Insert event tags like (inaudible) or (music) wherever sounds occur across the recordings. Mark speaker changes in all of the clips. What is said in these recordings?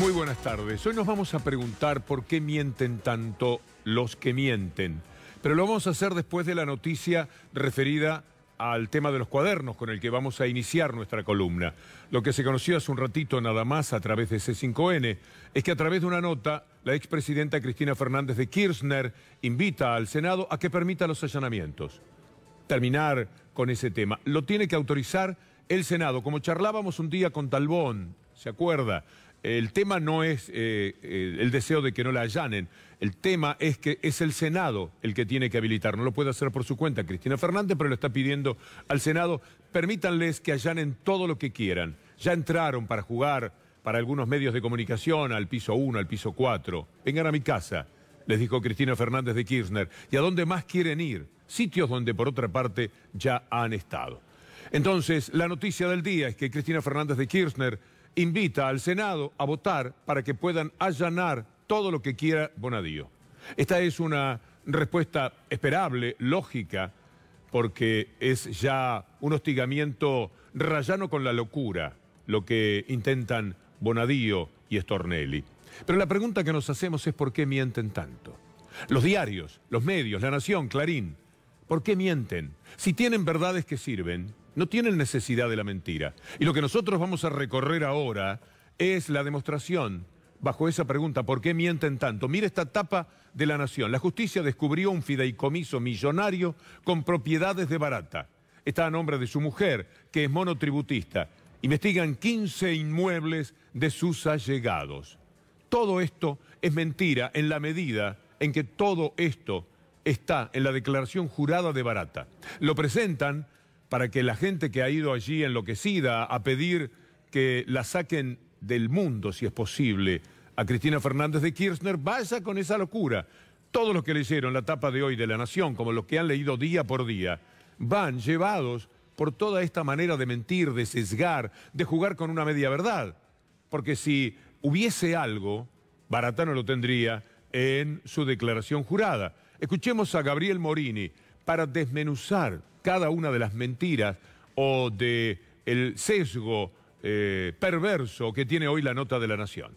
Speaker 1: Muy buenas tardes. Hoy nos vamos a preguntar por qué mienten tanto los que mienten. Pero lo vamos a hacer después de la noticia referida al tema de los cuadernos con el que vamos a iniciar nuestra columna. Lo que se conoció hace un ratito nada más a través de C5N es que a través de una nota la expresidenta Cristina Fernández de Kirchner invita al Senado a que permita los allanamientos. Terminar con ese tema. Lo tiene que autorizar el Senado, como charlábamos un día con Talbón, ¿se acuerda? El tema no es eh, eh, el deseo de que no la allanen, el tema es que es el Senado el que tiene que habilitar, no lo puede hacer por su cuenta Cristina Fernández, pero lo está pidiendo al Senado, permítanles que allanen todo lo que quieran. Ya entraron para jugar para algunos medios de comunicación al piso 1, al piso 4. Vengan a mi casa, les dijo Cristina Fernández de Kirchner. ¿Y a dónde más quieren ir? Sitios donde por otra parte ya han estado. Entonces, la noticia del día es que Cristina Fernández de Kirchner invita al Senado a votar para que puedan allanar todo lo que quiera Bonadío. Esta es una respuesta esperable, lógica, porque es ya un hostigamiento rayano con la locura lo que intentan Bonadío y Stornelli. Pero la pregunta que nos hacemos es por qué mienten tanto. Los diarios, los medios, La Nación, Clarín, ¿por qué mienten? Si tienen verdades que sirven, no tienen necesidad de la mentira. Y lo que nosotros vamos a recorrer ahora es la demostración bajo esa pregunta, ¿por qué mienten tanto? Mira esta tapa de la Nación. La justicia descubrió un fideicomiso millonario con propiedades de barata. Está a nombre de su mujer, que es monotributista. Investigan 15 inmuebles de sus allegados. Todo esto es mentira en la medida en que todo esto está en la declaración jurada de Barata. Lo presentan para que la gente que ha ido allí enloquecida a pedir que la saquen del mundo, si es posible, a Cristina Fernández de Kirchner, vaya con esa locura. Todos los que leyeron la tapa de hoy de La Nación, como los que han leído día por día, van llevados por toda esta manera de mentir, de sesgar, de jugar con una media verdad. Porque si hubiese algo, Baratano lo tendría en su declaración jurada. Escuchemos a Gabriel Morini para desmenuzar cada una de las mentiras o de el sesgo eh, perverso que tiene hoy la nota de la nación.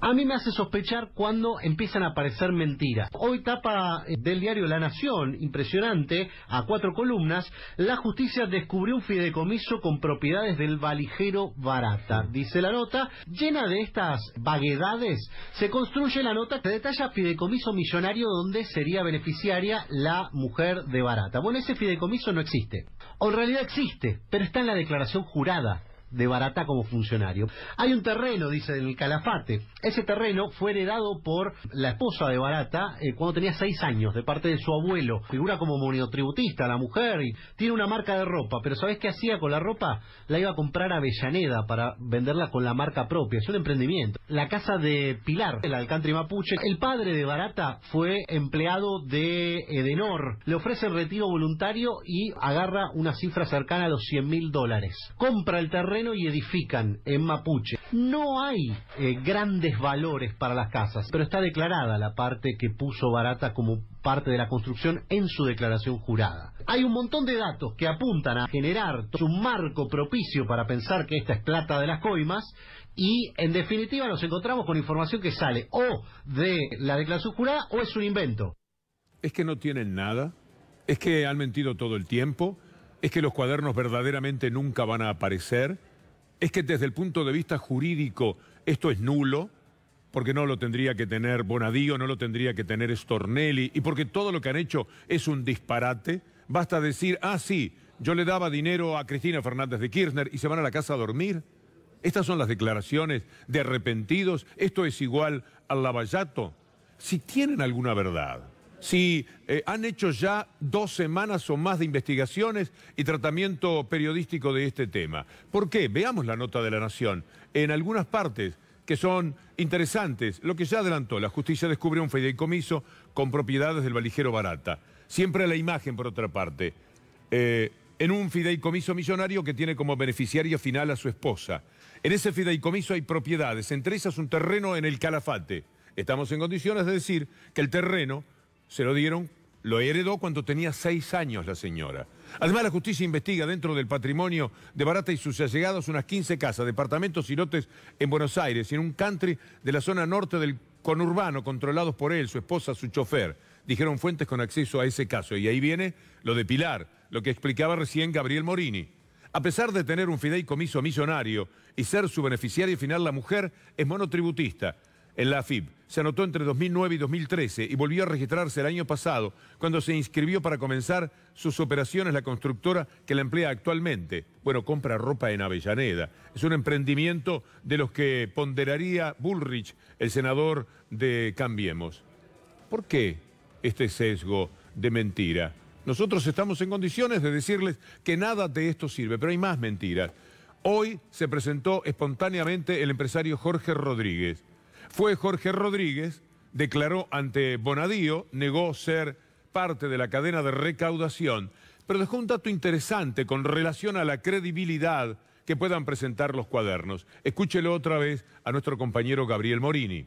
Speaker 2: A mí me hace sospechar cuando empiezan a aparecer mentiras. Hoy tapa eh, del diario La Nación, impresionante, a cuatro columnas, la justicia descubrió un fideicomiso con propiedades del valijero barata. Dice la nota, llena de estas vaguedades, se construye la nota que detalla fideicomiso millonario donde sería beneficiaria la mujer de barata. Bueno, ese fideicomiso no existe. O en realidad existe, pero está en la declaración jurada de Barata como funcionario. Hay un terreno, dice el Calafate. Ese terreno fue heredado por la esposa de Barata eh, cuando tenía seis años, de parte de su abuelo. Figura como monotributista, la mujer, y tiene una marca de ropa. Pero ¿sabes qué hacía con la ropa? La iba a comprar a Avellaneda para venderla con la marca propia. Es un emprendimiento. La casa de Pilar, el y mapuche. El padre de Barata fue empleado de Edenor. Le ofrece retiro voluntario y agarra una cifra cercana a los 100 mil dólares. Compra el terreno y edifican en Mapuche. No hay eh, grandes valores para las casas, pero está declarada la parte que puso Barata como parte de la construcción en su declaración jurada. Hay un montón de datos que apuntan a generar un marco propicio para pensar que esta es plata de las coimas y en
Speaker 1: definitiva nos encontramos con información que sale o de la declaración jurada o es un invento. Es que no tienen nada, es que han mentido todo el tiempo, es que los cuadernos verdaderamente nunca van a aparecer es que desde el punto de vista jurídico esto es nulo, porque no lo tendría que tener Bonadío, no lo tendría que tener Stornelli, y porque todo lo que han hecho es un disparate. Basta decir, ah, sí, yo le daba dinero a Cristina Fernández de Kirchner y se van a la casa a dormir. Estas son las declaraciones de arrepentidos. Esto es igual al lavallato. Si tienen alguna verdad, si eh, han hecho ya dos semanas o más de investigaciones y tratamiento periodístico de este tema. ¿Por qué? Veamos la nota de la Nación. En algunas partes que son interesantes, lo que ya adelantó, la justicia descubre un fideicomiso con propiedades del valijero Barata. Siempre la imagen, por otra parte, eh, en un fideicomiso millonario que tiene como beneficiario final a su esposa. En ese fideicomiso hay propiedades, entre esas un terreno en el Calafate. Estamos en condiciones de decir que el terreno se lo dieron, lo heredó cuando tenía seis años la señora. Además, la justicia investiga dentro del patrimonio de Barata y sus allegados unas 15 casas, departamentos y lotes en Buenos Aires y en un country de la zona norte del conurbano controlados por él, su esposa, su chofer. Dijeron fuentes con acceso a ese caso. Y ahí viene lo de Pilar, lo que explicaba recién Gabriel Morini. A pesar de tener un fideicomiso misionario y ser su beneficiaria final, la mujer es monotributista en la AFIP Se anotó entre 2009 y 2013 y volvió a registrarse el año pasado cuando se inscribió para comenzar sus operaciones la constructora que la emplea actualmente. Bueno, compra ropa en Avellaneda. Es un emprendimiento de los que ponderaría Bullrich, el senador de Cambiemos. ¿Por qué este sesgo de mentira? Nosotros estamos en condiciones de decirles que nada de esto sirve, pero hay más mentiras. Hoy se presentó espontáneamente el empresario Jorge Rodríguez fue Jorge Rodríguez, declaró ante Bonadío, negó ser parte de la cadena de recaudación, pero dejó un dato interesante con relación a la credibilidad que puedan presentar los cuadernos. Escúchelo otra vez a nuestro compañero Gabriel Morini.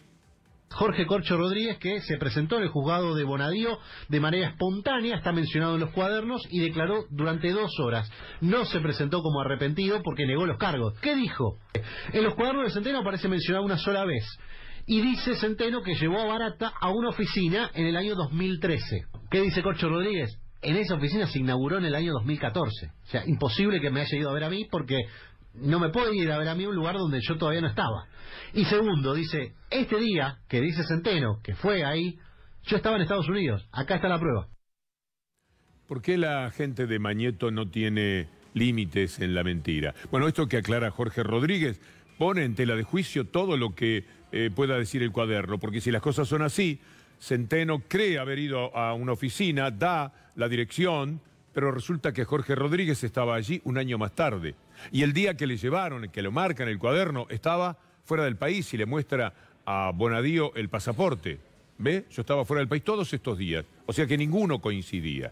Speaker 2: Jorge Corcho Rodríguez, que se presentó en el juzgado de Bonadío de manera espontánea, está mencionado en los cuadernos y declaró durante dos horas. No se presentó como arrepentido porque negó los cargos. ¿Qué dijo? En los cuadernos de Centeno aparece mencionado una sola vez. Y dice Centeno que llevó a Barata a una oficina en el año 2013. ¿Qué dice Corcho Rodríguez? En esa oficina se inauguró en el año 2014. O sea, imposible que me haya ido a ver a mí porque no me puedo ir a ver a mí un lugar donde yo todavía no estaba. Y segundo, dice, este día que dice Centeno, que fue ahí, yo estaba en Estados Unidos. Acá está la prueba.
Speaker 1: ¿Por qué la gente de Mañeto no tiene límites en la mentira? Bueno, esto que aclara Jorge Rodríguez pone en tela de juicio todo lo que eh, pueda decir el cuaderno, porque si las cosas son así, Centeno cree haber ido a una oficina, da la dirección, pero resulta que Jorge Rodríguez estaba allí un año más tarde. Y el día que le llevaron, que lo marcan el cuaderno, estaba fuera del país y le muestra a Bonadío el pasaporte. ¿Ve? Yo estaba fuera del país todos estos días. O sea que ninguno coincidía.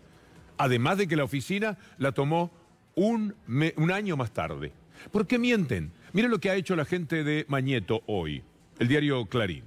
Speaker 1: Además de que la oficina la tomó un, un año más tarde. ¿Por qué mienten? Miren lo que ha hecho la gente de Mañeto hoy el diario Clarín.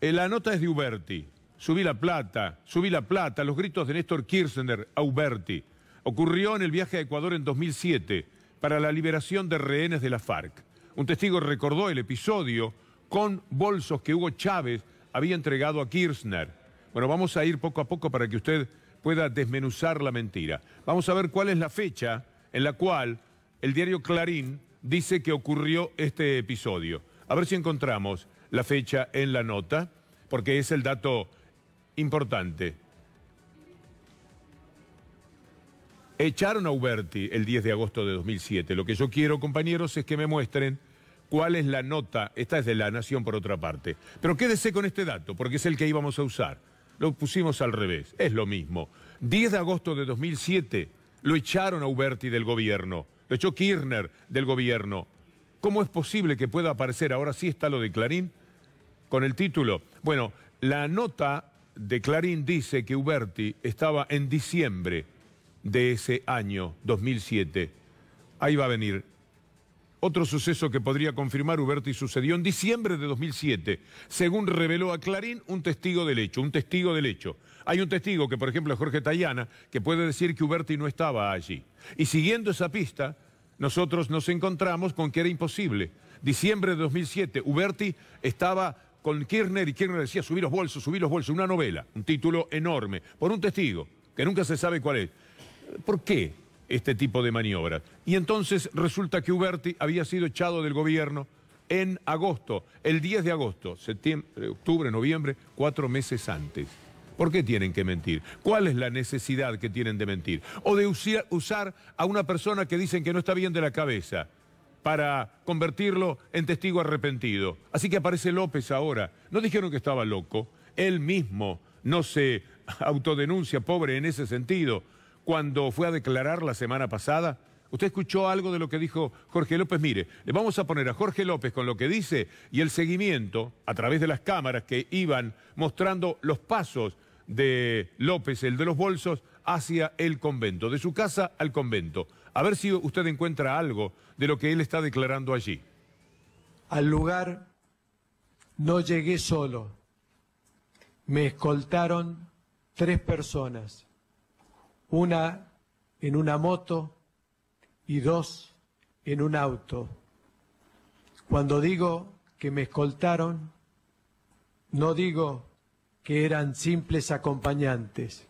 Speaker 1: Eh, la nota es de Uberti. Subí la plata, subí la plata, los gritos de Néstor Kirchner a Uberti. Ocurrió en el viaje a Ecuador en 2007 para la liberación de rehenes de la FARC. Un testigo recordó el episodio con bolsos que Hugo Chávez había entregado a Kirchner. Bueno, vamos a ir poco a poco para que usted pueda desmenuzar la mentira. Vamos a ver cuál es la fecha en la cual el diario Clarín dice que ocurrió este episodio. A ver si encontramos la fecha en la nota, porque es el dato importante. Echaron a Uberti el 10 de agosto de 2007. Lo que yo quiero, compañeros, es que me muestren cuál es la nota. Esta es de La Nación, por otra parte. Pero quédese con este dato, porque es el que íbamos a usar. Lo pusimos al revés, es lo mismo. 10 de agosto de 2007 lo echaron a Uberti del gobierno, lo echó Kirchner del gobierno. ¿Cómo es posible que pueda aparecer, ahora sí está lo de Clarín, con el título? Bueno, la nota de Clarín dice que Uberti estaba en diciembre de ese año, 2007. Ahí va a venir. Otro suceso que podría confirmar Uberti sucedió en diciembre de 2007, según reveló a Clarín un testigo del hecho, un testigo del hecho. Hay un testigo que, por ejemplo, es Jorge Tayana, que puede decir que Uberti no estaba allí. Y siguiendo esa pista, nosotros nos encontramos con que era imposible. Diciembre de 2007, Uberti estaba con Kirchner y Kirchner decía, subí los bolsos, subí los bolsos, una novela, un título enorme, por un testigo, que nunca se sabe cuál es. ¿Por qué este tipo de maniobra? Y entonces resulta que Uberti había sido echado del gobierno en agosto, el 10 de agosto, septiembre, octubre, noviembre, cuatro meses antes. ¿Por qué tienen que mentir? ¿Cuál es la necesidad que tienen de mentir? O de usar a una persona que dicen que no está bien de la cabeza para convertirlo en testigo arrepentido. Así que aparece López ahora. No dijeron que estaba loco. Él mismo no se autodenuncia, pobre en ese sentido, cuando fue a declarar la semana pasada. Usted escuchó algo de lo que dijo Jorge López. Mire, le vamos a poner a Jorge López con lo que dice y el seguimiento a través de las cámaras que iban mostrando los pasos de López, el de los bolsos, hacia el convento, de su casa al convento. A ver si usted encuentra algo de lo que él está declarando allí.
Speaker 3: Al lugar no llegué solo. Me escoltaron tres personas, una en una moto y dos en un auto. Cuando digo que me escoltaron, no digo que eran simples acompañantes.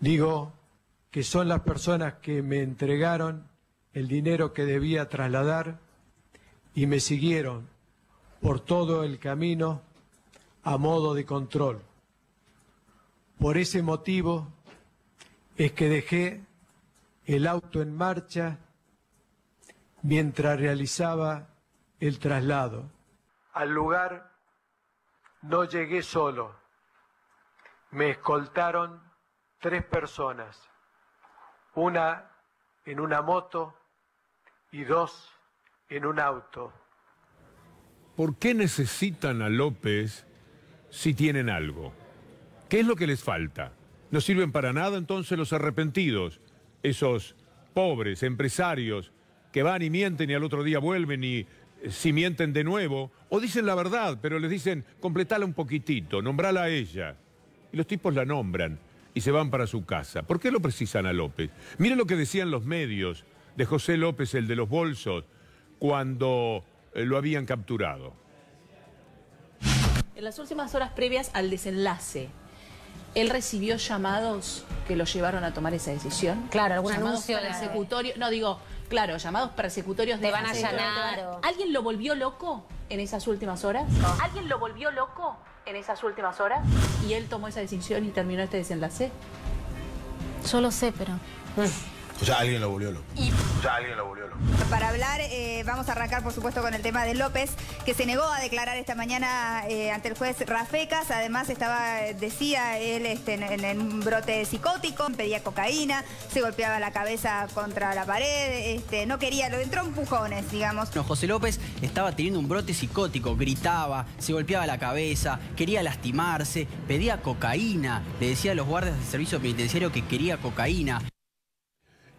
Speaker 3: Digo que son las personas que me entregaron el dinero que debía trasladar y me siguieron por todo el camino a modo de control. Por ese motivo es que dejé el auto en marcha mientras realizaba el traslado. Al lugar no llegué solo me escoltaron tres personas, una en una moto y dos en un auto.
Speaker 1: ¿Por qué necesitan a López si tienen algo? ¿Qué es lo que les falta? ¿No sirven para nada entonces los arrepentidos, esos pobres empresarios que van y mienten y al otro día vuelven y eh, si mienten de nuevo? ¿O dicen la verdad, pero les dicen completala un poquitito, nombrala a ella? Y los tipos la nombran y se van para su casa. ¿Por qué lo precisan a López? Miren lo que decían los medios de José López, el de los bolsos, cuando eh, lo habían capturado.
Speaker 4: En las últimas horas previas al desenlace, ¿él recibió llamados que lo llevaron a tomar esa decisión? Claro, algún llamados anuncio no digo, claro, llamados persecutorios de te van a ¿Alguien lo volvió loco en esas últimas horas? ¿Alguien lo volvió loco? en esas últimas horas? ¿Y él tomó esa decisión y terminó este desenlace? Solo sé, pero... Mm.
Speaker 3: O alguien lo volvió O alguien lo
Speaker 4: Para hablar, eh, vamos a arrancar, por supuesto, con el tema de López, que se negó a declarar esta mañana eh, ante el juez Rafecas. Además, estaba, eh, decía él, este, en, un brote psicótico, pedía cocaína, se golpeaba la cabeza contra la pared, este, no quería, lo entró empujones, digamos.
Speaker 2: No, José López estaba teniendo un brote psicótico, gritaba, se golpeaba la cabeza, quería lastimarse, pedía cocaína, le
Speaker 1: decía a los guardias del servicio penitenciario que quería cocaína.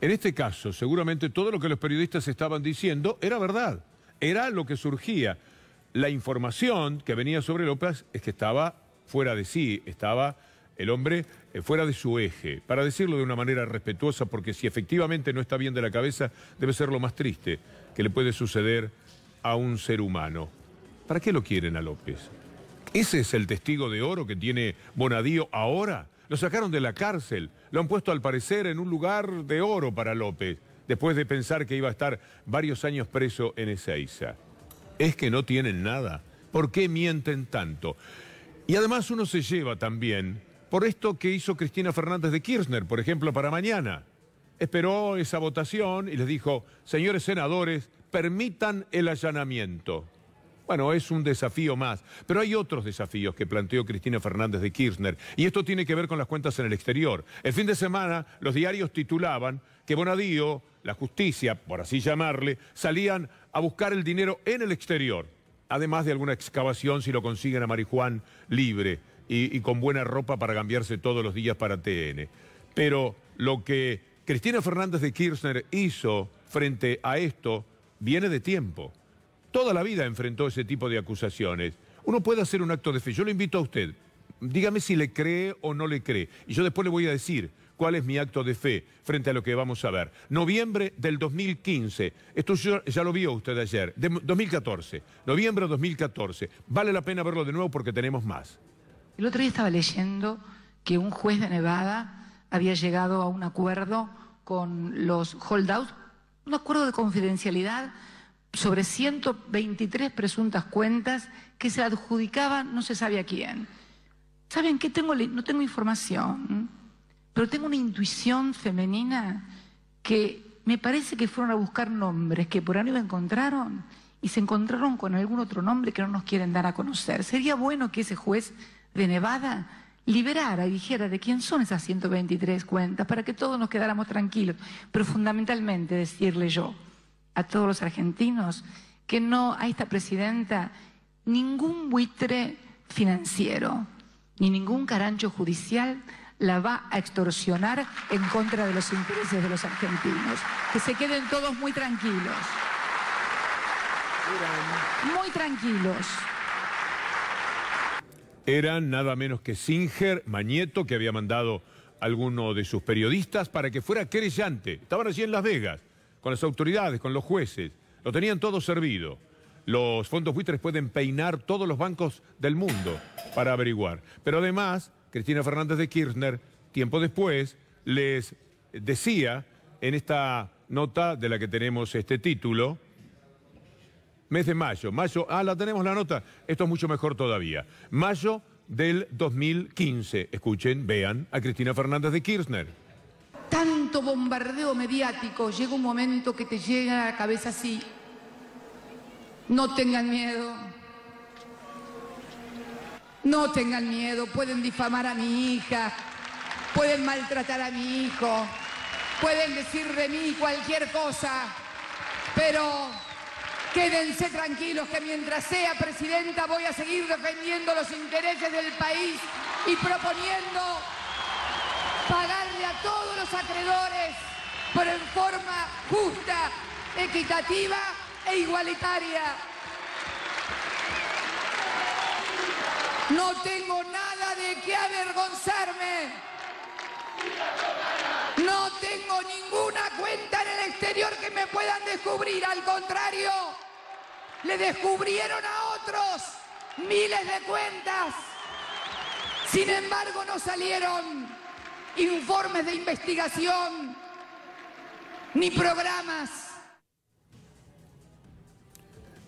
Speaker 1: En este caso, seguramente todo lo que los periodistas estaban diciendo era verdad, era lo que surgía. La información que venía sobre López es que estaba fuera de sí, estaba el hombre eh, fuera de su eje, para decirlo de una manera respetuosa, porque si efectivamente no está bien de la cabeza, debe ser lo más triste que le puede suceder a un ser humano. ¿Para qué lo quieren a López? ¿Ese es el testigo de oro que tiene Bonadío ahora? Lo sacaron de la cárcel, lo han puesto al parecer en un lugar de oro para López, después de pensar que iba a estar varios años preso en Ezeiza. Es que no tienen nada. ¿Por qué mienten tanto? Y además uno se lleva también por esto que hizo Cristina Fernández de Kirchner, por ejemplo, para mañana. Esperó esa votación y les dijo, señores senadores, permitan el allanamiento. Bueno, es un desafío más. Pero hay otros desafíos que planteó Cristina Fernández de Kirchner. Y esto tiene que ver con las cuentas en el exterior. El fin de semana los diarios titulaban que Bonadío, la justicia, por así llamarle, salían a buscar el dinero en el exterior. Además de alguna excavación si lo consiguen a Marijuán libre y, y con buena ropa para cambiarse todos los días para TN. Pero lo que Cristina Fernández de Kirchner hizo frente a esto viene de tiempo toda la vida enfrentó ese tipo de acusaciones. Uno puede hacer un acto de fe. Yo lo invito a usted. Dígame si le cree o no le cree. Y yo después le voy a decir cuál es mi acto de fe frente a lo que vamos a ver. Noviembre del 2015, esto ya lo vio usted ayer, 2014, noviembre de 2014. Vale la pena verlo de nuevo porque tenemos más.
Speaker 4: El otro día estaba leyendo que un juez de Nevada había llegado a un acuerdo con los holdouts, un acuerdo de confidencialidad sobre 123 presuntas cuentas que se adjudicaban no se sabe a quién. ¿Saben qué? Tengo, no tengo información, pero tengo una intuición femenina que me parece que fueron a buscar nombres que por ahí no encontraron y se encontraron con algún otro nombre que no nos quieren dar a conocer. Sería bueno que ese juez de Nevada liberara y dijera de quién son esas 123 cuentas para que todos nos quedáramos tranquilos, pero fundamentalmente decirle yo, a todos los argentinos que no a esta presidenta ningún buitre financiero ni ningún carancho judicial la va a extorsionar en contra de los intereses de los argentinos. Que se queden todos muy tranquilos. Muy tranquilos.
Speaker 1: Eran nada menos que Singer, Mañeto, que había mandado a alguno de sus periodistas para que fuera querellante. Estaban allí en Las Vegas con las autoridades, con los jueces. Lo tenían todo servido. Los fondos buitres pueden peinar todos los bancos del mundo para averiguar. Pero además, Cristina Fernández de Kirchner, tiempo después, les decía en esta nota de la que tenemos este título, mes de mayo, mayo, ah, la tenemos la nota, esto es mucho mejor todavía, mayo del 2015, escuchen, vean a Cristina Fernández de Kirchner
Speaker 4: bombardeo mediático, llega un momento que te llega a la cabeza así, no tengan miedo, no tengan miedo, pueden difamar a mi hija, pueden maltratar a mi hijo, pueden decir de mí cualquier cosa, pero quédense tranquilos que mientras sea presidenta voy a seguir defendiendo los intereses del país y proponiendo pagar a todos los acreedores, pero en forma justa, equitativa e igualitaria. No tengo nada de qué avergonzarme. No tengo ninguna cuenta en el exterior que me puedan descubrir. Al contrario, le descubrieron a otros miles de cuentas. Sin embargo, no salieron informes de investigación, ni programas.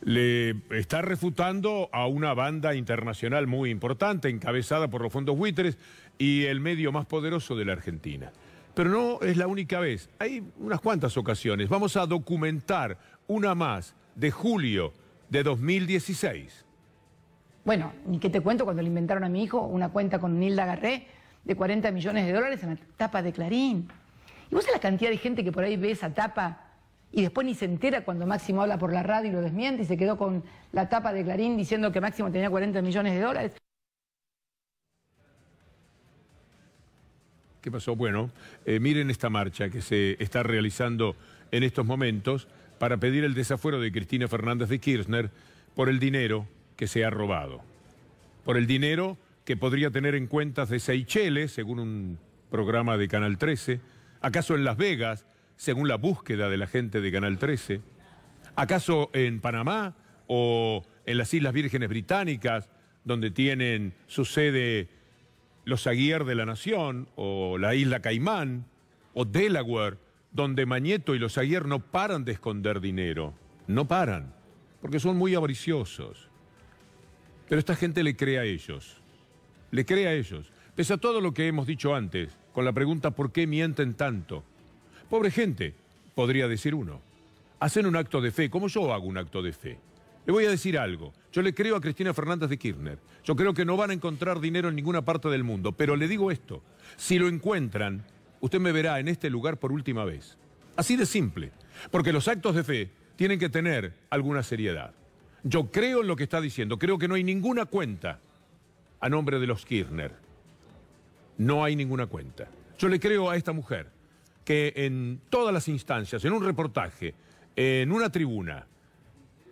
Speaker 1: Le está refutando a una banda internacional muy importante, encabezada por los fondos buitres y el medio más poderoso de la Argentina. Pero no es la única vez, hay unas cuantas ocasiones. Vamos a documentar una más de julio de 2016.
Speaker 4: Bueno, ni qué te cuento cuando le inventaron a mi hijo una cuenta con Nilda Garré de 40 millones de dólares en la tapa de Clarín. ¿Y vos sabés la cantidad de gente que por ahí ve esa tapa y después ni se entera cuando Máximo habla por la radio y lo desmiente y se quedó con la tapa de Clarín diciendo que Máximo tenía 40 millones de dólares?
Speaker 1: ¿Qué pasó? Bueno, eh, miren esta marcha que se está realizando en estos momentos para pedir el desafuero de Cristina Fernández de Kirchner por el dinero que se ha robado. Por el dinero que podría tener en cuentas de Seychelles, según un programa de Canal 13? ¿Acaso en Las Vegas, según la búsqueda de la gente de Canal 13? ¿Acaso en Panamá o en las Islas Vírgenes Británicas, donde tienen su sede los Aguirre de la Nación o la Isla Caimán o Delaware, donde Mañeto y los Aguirre no paran de esconder dinero? No paran, porque son muy avariciosos. Pero esta gente le cree a ellos le cree a ellos. Pese a todo lo que hemos dicho antes, con la pregunta ¿por qué mienten tanto? Pobre gente, podría decir uno. Hacen un acto de fe, como yo hago un acto de fe. Le voy a decir algo. Yo le creo a Cristina Fernández de Kirchner. Yo creo que no van a encontrar dinero en ninguna parte del mundo. Pero le digo esto. Si lo encuentran, usted me verá en este lugar por última vez. Así de simple. Porque los actos de fe tienen que tener alguna seriedad. Yo creo en lo que está diciendo. Creo que no hay ninguna cuenta a nombre de los Kirchner. No hay ninguna cuenta. Yo le creo a esta mujer que en todas las instancias, en un reportaje, en una tribuna,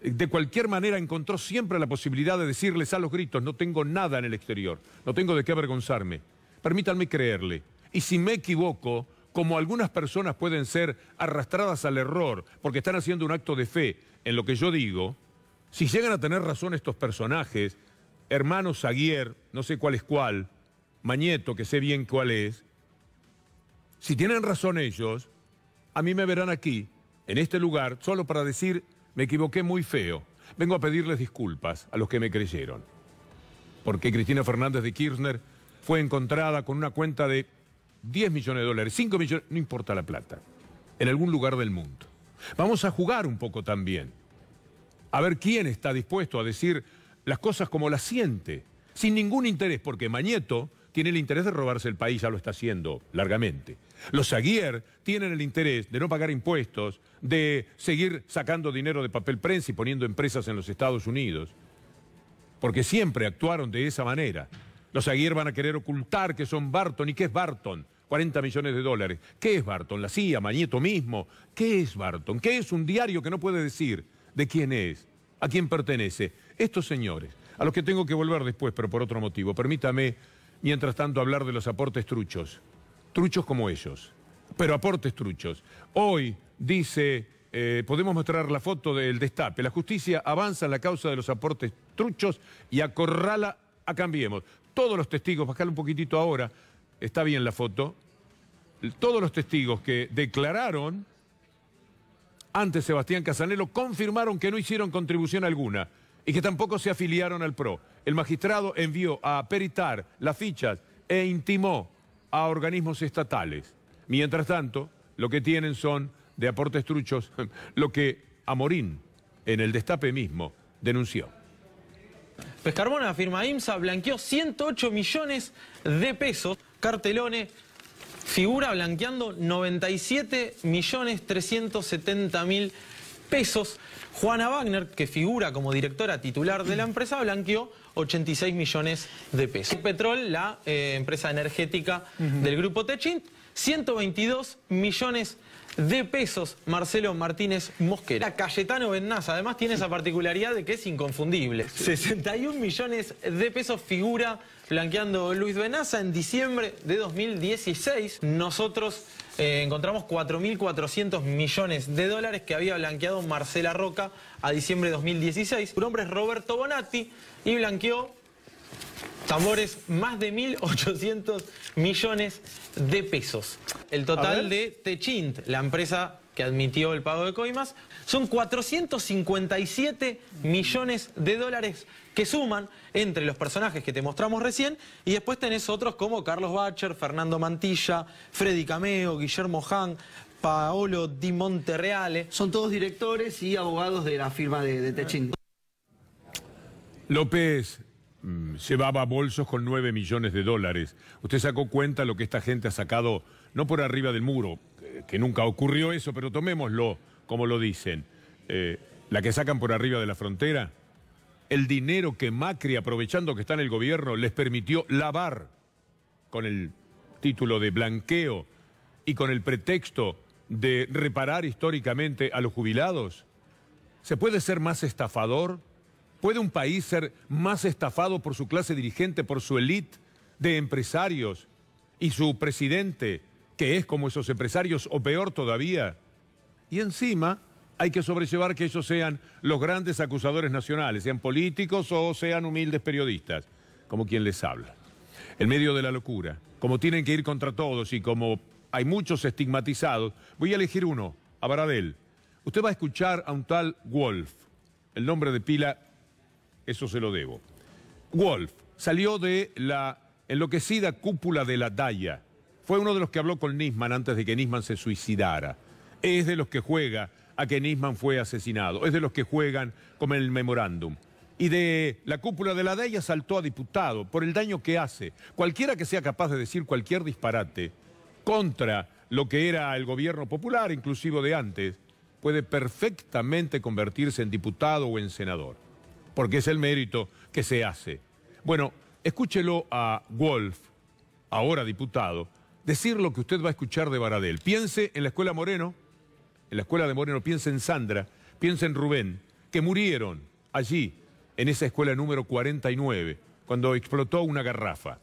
Speaker 1: de cualquier manera encontró siempre la posibilidad de decirles a los gritos, no tengo nada en el exterior, no tengo de qué avergonzarme. Permítanme creerle. Y si me equivoco, como algunas personas pueden ser arrastradas al error porque están haciendo un acto de fe en lo que yo digo, si llegan a tener razón estos personajes hermano Zaguier, no sé cuál es cuál, Mañeto, que sé bien cuál es, si tienen razón ellos, a mí me verán aquí, en este lugar, solo para decir, me equivoqué muy feo. Vengo a pedirles disculpas a los que me creyeron. Porque Cristina Fernández de Kirchner fue encontrada con una cuenta de 10 millones de dólares, 5 millones, no importa la plata, en algún lugar del mundo. Vamos a jugar un poco también. A ver quién está dispuesto a decir, las cosas como las siente, sin ningún interés, porque Mañeto tiene el interés de robarse el país, ya lo está haciendo largamente. Los Aguirre tienen el interés de no pagar impuestos, de seguir sacando dinero de papel prensa y poniendo empresas en los Estados Unidos, porque siempre actuaron de esa manera. Los Aguirre van a querer ocultar que son Barton y qué es Barton. 40 millones de dólares. ¿Qué es Barton? La CIA, Mañeto mismo. ¿Qué es Barton? ¿Qué es un diario que no puede decir de quién es, a quién pertenece? Estos señores, a los que tengo que volver después, pero por otro motivo, permítame, mientras tanto, hablar de los aportes truchos. Truchos como ellos, pero aportes truchos. Hoy dice, eh, podemos mostrar la foto del destape. La justicia avanza en la causa de los aportes truchos y acorrala a Cambiemos. Todos los testigos, bajarle un poquitito ahora, está bien la foto, todos los testigos que declararon ante Sebastián Casanelo confirmaron que no hicieron contribución alguna y que tampoco se afiliaron al PRO. El magistrado envió a peritar las fichas e intimó a organismos estatales. Mientras tanto, lo que tienen son de aportes truchos (laughs) lo que Amorín, en el destape mismo, denunció.
Speaker 5: Pescarbona afirma IMSA blanqueó 108 millones de pesos. Cartelone figura blanqueando 97 millones 370 mil pesos pesos. Juana Wagner, que figura como directora titular de la empresa, blanqueó 86 millones de pesos. Petrol, la eh, empresa energética del grupo Techint, 122 millones de pesos, Marcelo Martínez Mosquera. Cayetano Benaza, además tiene esa particularidad de que es inconfundible. 61 millones de pesos figura blanqueando Luis Benaza en diciembre de 2016. Nosotros eh, encontramos 4.400 millones de dólares que había blanqueado Marcela Roca a diciembre de 2016. Su nombre es Roberto Bonatti y blanqueó tambores más de 1.800 millones de pesos. El total de Techint, la empresa que admitió el pago de coimas, son 457 millones de dólares que suman entre los personajes que te mostramos recién y después tenés otros como Carlos Bacher, Fernando Mantilla, Freddy Cameo, Guillermo Han, Paolo Di Monterreale. Son todos directores y abogados de la firma de, de
Speaker 1: López mm, llevaba bolsos con 9 millones de dólares. Usted sacó cuenta lo que esta gente ha sacado, no por arriba del muro, eh, que nunca ocurrió eso, pero tomémoslo como lo dicen. Eh, la que sacan por arriba de la frontera, el dinero que Macri, aprovechando que está en el gobierno, les permitió lavar con el título de blanqueo y con el pretexto de reparar históricamente a los jubilados? ¿Se puede ser más estafador? ¿Puede un país ser más estafado por su clase dirigente, por su élite de empresarios y su presidente, que es como esos empresarios, o peor todavía? Y encima, hay que sobrellevar que ellos sean los grandes acusadores nacionales, sean políticos o sean humildes periodistas, como quien les habla. En medio de la locura, como tienen que ir contra todos y como hay muchos estigmatizados, voy a elegir uno, a Baradel. Usted va a escuchar a un tal Wolf. El nombre de pila, eso se lo debo. Wolf salió de la enloquecida cúpula de la Daya. Fue uno de los que habló con Nisman antes de que Nisman se suicidara. Es de los que juega a que Nisman fue asesinado. Es de los que juegan con el memorándum. Y de la cúpula de la DEI asaltó a diputado por el daño que hace. Cualquiera que sea capaz de decir cualquier disparate contra lo que era el gobierno popular, inclusive de antes, puede perfectamente convertirse en diputado o en senador, porque es el mérito que se hace. Bueno, escúchelo a Wolf, ahora diputado, decir lo que usted va a escuchar de Baradel. Piense en la escuela Moreno, en la escuela de Moreno, piensa en Sandra, piensa en Rubén, que murieron allí, en esa escuela número 49, cuando explotó una garrafa.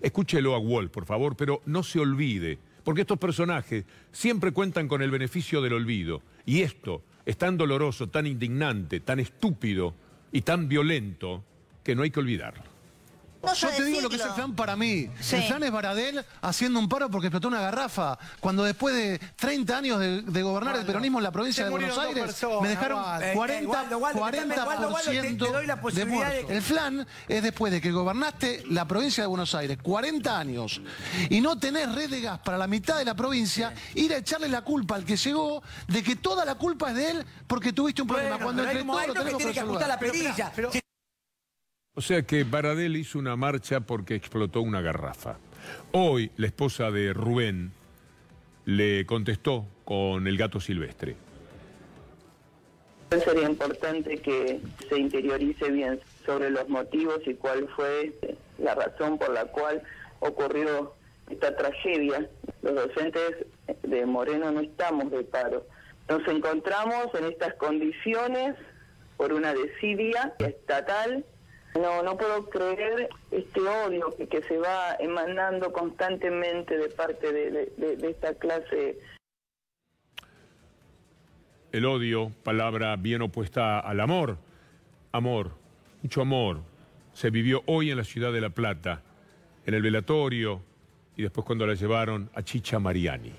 Speaker 1: Escúchelo a Wall, por favor, pero no se olvide, porque estos personajes siempre cuentan con el beneficio del olvido. Y esto es tan doloroso, tan indignante, tan estúpido y tan violento que no hay que olvidarlo.
Speaker 2: Yo te digo lo que es el flan para mí. El flan es Baradel haciendo un paro porque explotó una garrafa. Cuando después de 30 años de, gobernar el peronismo en la provincia de Buenos Aires, me dejaron 40, este, 40 de El flan es después de que gobernaste la provincia de Buenos Aires, 40 años, y no tenés red de gas para la mitad de la provincia, ir a echarle la culpa al que llegó de que toda la culpa es de él porque tuviste un problema. Cuando entre lo que, la perilla.
Speaker 1: O sea que Baradel hizo una marcha porque explotó una garrafa. Hoy la esposa de Rubén le contestó con el gato silvestre.
Speaker 4: Sería importante que se interiorice bien sobre los motivos y cuál fue este, la razón por la cual ocurrió esta tragedia. Los docentes de Moreno no estamos de paro. Nos encontramos en estas condiciones por una desidia estatal no, no puedo creer este odio que, se va emanando constantemente de
Speaker 5: parte de, de esta clase.
Speaker 1: El odio, palabra bien opuesta al amor. Amor, mucho amor. Se vivió hoy en la ciudad de La Plata, en el velatorio y después cuando la llevaron a Chicha Mariani.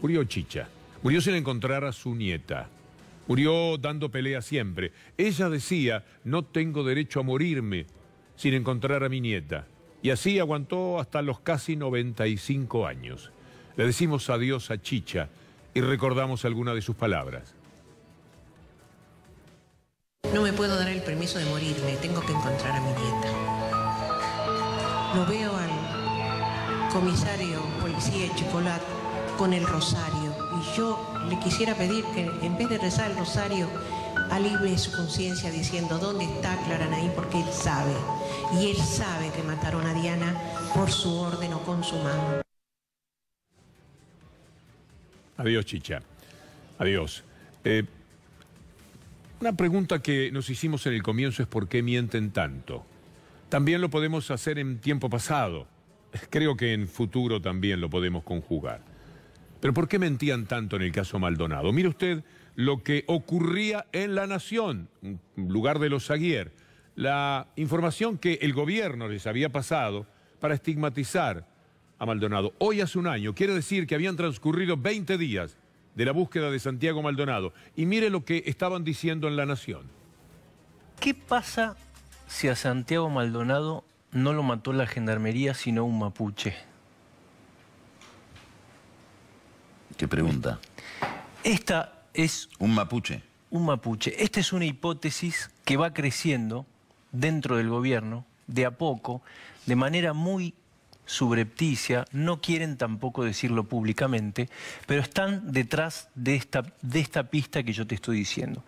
Speaker 1: Murió Chicha. Murió sin encontrar a su nieta. Murió dando pelea siempre. Ella decía, no tengo derecho a morirme sin encontrar a mi nieta. Y así aguantó hasta los casi 95 años. Le decimos adiós a Chicha y recordamos algunas de sus palabras.
Speaker 2: No me puedo dar el permiso de morirme, tengo que encontrar a mi nieta. Lo veo al comisario policía chocolate con el rosario y yo le quisiera pedir que en vez de rezar el rosario, alivie su conciencia diciendo dónde está Clara Nay porque él sabe,
Speaker 4: y él sabe que mataron a Diana por su orden o con su mano.
Speaker 1: Adiós, Chicha. Adiós. Eh, una pregunta que nos hicimos en el comienzo es por qué mienten tanto. También lo podemos hacer en tiempo pasado. Creo que en futuro también lo podemos conjugar. Pero ¿por qué mentían tanto en el caso Maldonado? Mire usted lo que ocurría en La Nación, lugar de los Aguirre, la información que el gobierno les había pasado para estigmatizar a Maldonado. Hoy hace un año, quiere decir que habían transcurrido 20 días de la búsqueda de Santiago Maldonado. Y mire lo que estaban diciendo en La Nación.
Speaker 2: ¿Qué pasa si a Santiago Maldonado no lo mató la gendarmería sino un mapuche? ¿Qué pregunta? Esta es... Un mapuche. Un mapuche. Esta es una hipótesis que va creciendo dentro del gobierno, de a poco, de manera muy subrepticia, no quieren tampoco decirlo públicamente, pero están detrás de esta, de esta pista que yo te
Speaker 3: estoy diciendo.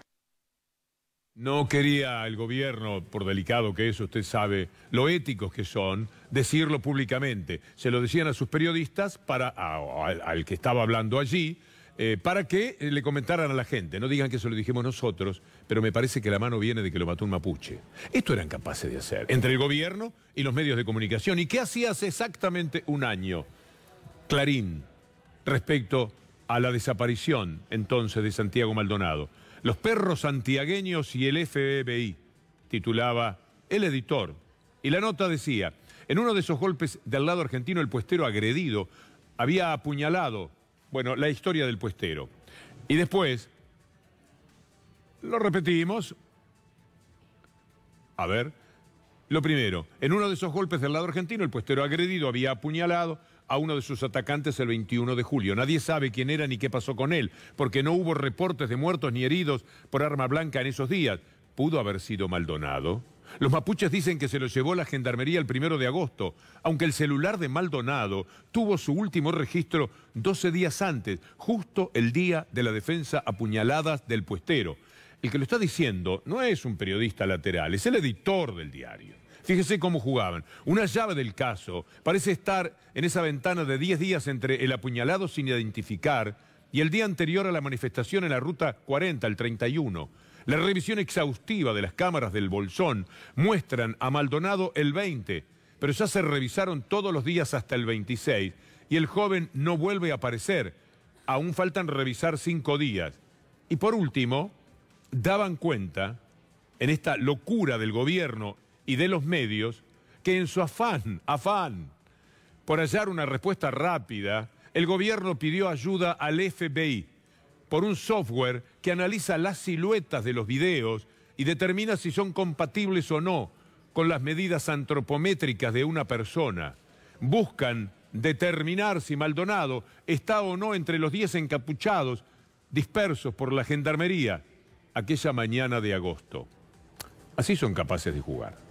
Speaker 1: No quería el gobierno, por delicado que es, usted sabe, lo éticos que son, decirlo públicamente. Se lo decían a sus periodistas, para, al que estaba hablando allí, eh, para que le comentaran a la gente. No digan que se lo dijimos nosotros, pero me parece que la mano viene de que lo mató un mapuche. Esto eran capaces de hacer, entre el gobierno y los medios de comunicación. ¿Y qué hacía hace exactamente un año? Clarín, respecto a la desaparición entonces de Santiago Maldonado. Los perros santiagueños y el FBI, titulaba el editor. Y la nota decía, en uno de esos golpes del lado argentino el puestero agredido había apuñalado, bueno, la historia del puestero. Y después, lo repetimos, a ver, lo primero, en uno de esos golpes del lado argentino el puestero agredido había apuñalado, a uno de sus atacantes el 21 de julio. Nadie sabe quién era ni qué pasó con él, porque no hubo reportes de muertos ni heridos por arma blanca en esos días. Pudo haber sido Maldonado. Los mapuches dicen que se lo llevó la gendarmería el primero de agosto, aunque el celular de Maldonado tuvo su último registro 12 días antes, justo el día de la defensa apuñaladas del puestero. El que lo está diciendo no es un periodista lateral, es el editor del diario. Fíjese cómo jugaban. Una llave del caso parece estar en esa ventana de 10 días entre el apuñalado sin identificar y el día anterior a la manifestación en la ruta 40, el 31. La revisión exhaustiva de las cámaras del Bolsón muestran a Maldonado el 20, pero ya se revisaron todos los días hasta el 26 y el joven no vuelve a aparecer. Aún faltan revisar cinco días. Y por último, daban cuenta, en esta locura del gobierno y de los medios que en su afán, afán, por hallar una respuesta rápida, el gobierno pidió ayuda al FBI por un software que analiza las siluetas de los videos y determina si son compatibles o no con las medidas antropométricas de una persona. Buscan determinar si Maldonado está o no entre los 10 encapuchados dispersos por la gendarmería aquella mañana de agosto. Así son capaces de jugar.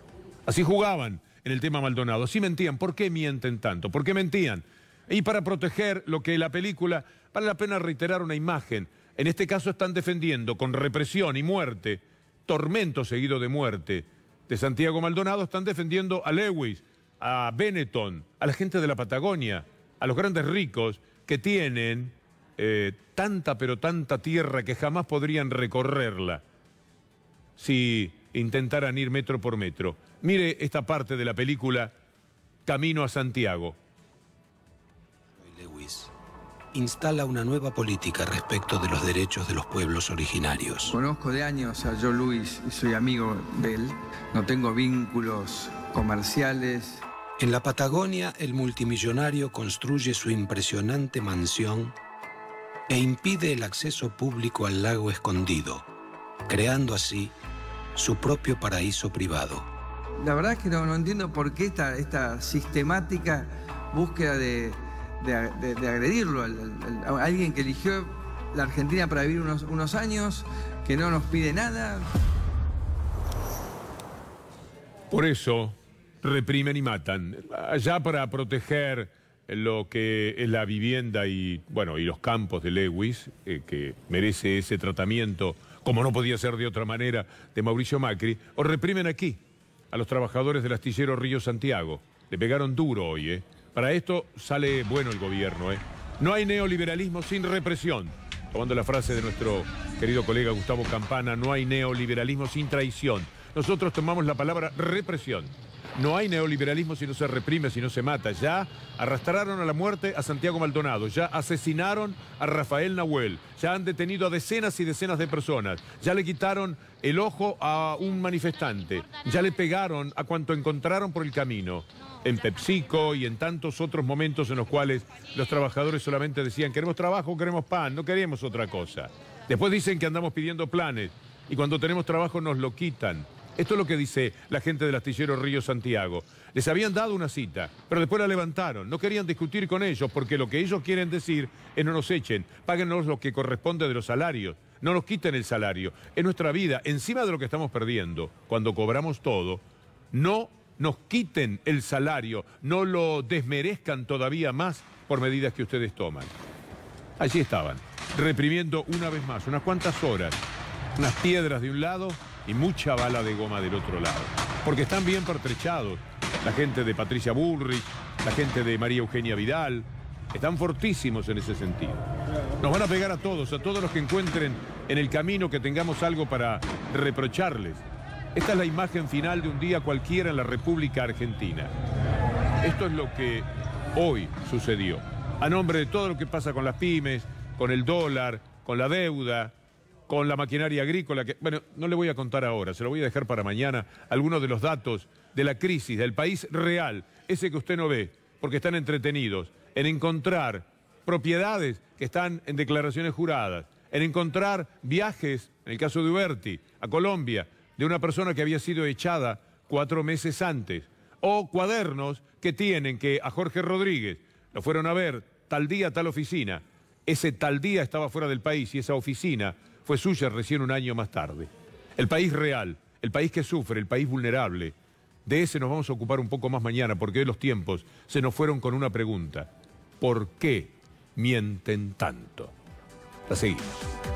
Speaker 1: Así jugaban en el tema Maldonado. Así mentían. ¿Por qué mienten tanto? ¿Por qué mentían? Y para proteger lo que la película, vale la pena reiterar una imagen. En este caso están defendiendo con represión y muerte, tormento seguido de muerte de Santiago Maldonado, están defendiendo a Lewis, a Benetton, a la gente de la Patagonia, a los grandes ricos que tienen eh, tanta pero tanta tierra que jamás podrían recorrerla si intentaran ir metro por metro. Mire esta parte de la película Camino a Santiago.
Speaker 3: Lewis instala una nueva política respecto de los derechos de los pueblos originarios. Conozco de años a Joe Lewis y soy amigo de él. No tengo vínculos comerciales. En la Patagonia, el multimillonario construye su impresionante mansión e impide el acceso público al lago escondido, creando así su propio paraíso privado la verdad es que no, entiendo por qué esta, esta sistemática búsqueda de, agredirlo a alguien que eligió la Argentina para vivir unos, unos años,
Speaker 1: que no nos pide nada. Por eso reprimen y matan. Allá para proteger lo que es la vivienda y, bueno, y los campos de Lewis, eh, que merece ese tratamiento, como no podía ser de otra manera, de Mauricio Macri, o reprimen aquí, a los trabajadores del astillero Río Santiago. Le pegaron duro hoy, ¿eh? Para esto sale bueno el gobierno, ¿eh? No hay neoliberalismo sin represión. Tomando la frase de nuestro querido colega Gustavo Campana, no hay neoliberalismo sin traición. Nosotros tomamos la palabra represión. No hay neoliberalismo si no se reprime, si no se mata. Ya arrastraron a la muerte a Santiago Maldonado, ya asesinaron a Rafael Nahuel, ya han detenido a decenas y decenas de personas, ya le quitaron el ojo a un manifestante. Ya le pegaron a cuanto encontraron por el camino, en PepsiCo y en tantos otros momentos en los cuales los trabajadores solamente decían, queremos trabajo, queremos pan, no queremos otra cosa. Después dicen que andamos pidiendo planes y cuando tenemos trabajo nos lo quitan. Esto es lo que dice la gente del astillero Río Santiago. Les habían dado una cita, pero después la levantaron. No querían discutir con ellos porque lo que ellos quieren decir es no nos echen, páguenos lo que corresponde de los salarios no nos quiten el salario. En nuestra vida, encima de lo que estamos perdiendo, cuando cobramos todo, no nos quiten el salario, no lo desmerezcan todavía más por medidas que ustedes toman. Allí estaban, reprimiendo una vez más, unas cuantas horas, unas piedras de un lado y mucha bala de goma del otro lado. Porque están bien pertrechados, la gente de Patricia Burri, la gente de María Eugenia Vidal, están fortísimos en ese sentido. Nos van a pegar a todos, a todos los que encuentren en el camino que tengamos algo para reprocharles. Esta es la imagen final de un día cualquiera en la República Argentina. Esto es lo que hoy sucedió. A nombre de todo lo que pasa con las pymes, con el dólar, con la deuda, con la maquinaria agrícola, que, bueno, no le voy a contar ahora, se lo voy a dejar para mañana, algunos de los datos de la crisis, del país real, ese que usted no ve, porque están entretenidos en encontrar propiedades que están en declaraciones juradas, en encontrar viajes, en el caso de Uberti, a Colombia, de una persona que había sido echada cuatro meses antes, o cuadernos que tienen que a Jorge Rodríguez lo fueron a ver tal día, tal oficina. Ese tal día estaba fuera del país y esa oficina fue suya recién un año más tarde. El país real, el país que sufre, el país vulnerable. De ese nos vamos a ocupar un poco más mañana porque hoy los tiempos se nos fueron con una pregunta. ¿Por qué mienten tanto? a